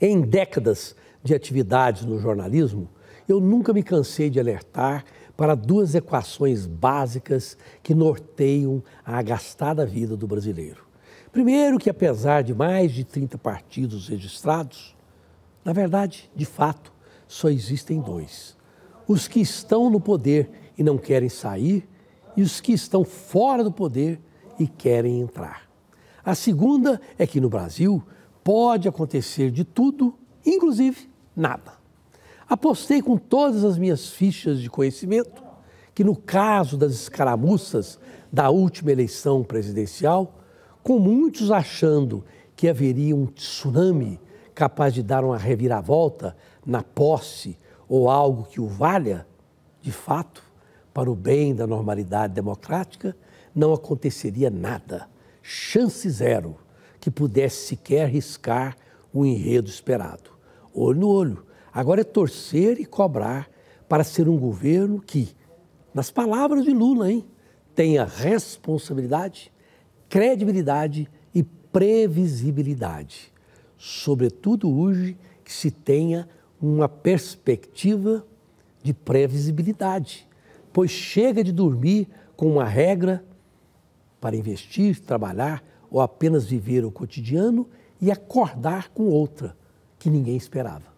Em décadas de atividades no jornalismo, eu nunca me cansei de alertar para duas equações básicas que norteiam a agastada vida do brasileiro. Primeiro, que apesar de mais de 30 partidos registrados, na verdade, de fato, só existem dois: os que estão no poder e não querem sair, e os que estão fora do poder e querem entrar. A segunda é que no Brasil pode acontecer de tudo, inclusive nada. Apostei com todas as minhas fichas de conhecimento que, no caso das escaramuças da última eleição presidencial, com muitos achando que haveria um tsunami capaz de dar uma reviravolta na posse ou algo que o valha, de fato, para o bem da normalidade democrática, não aconteceria nada. Chance zero que pudesse sequer riscar o enredo esperado. Olho no olho. Agora é torcer e cobrar para ser um governo que, nas palavras de Lula, hein, tenha responsabilidade, credibilidade e previsibilidade. Sobretudo urge que se tenha uma perspectiva de previsibilidade, pois chega de dormir com uma regra para investir, trabalhar, ou apenas viver o cotidiano e acordar com outra que ninguém esperava.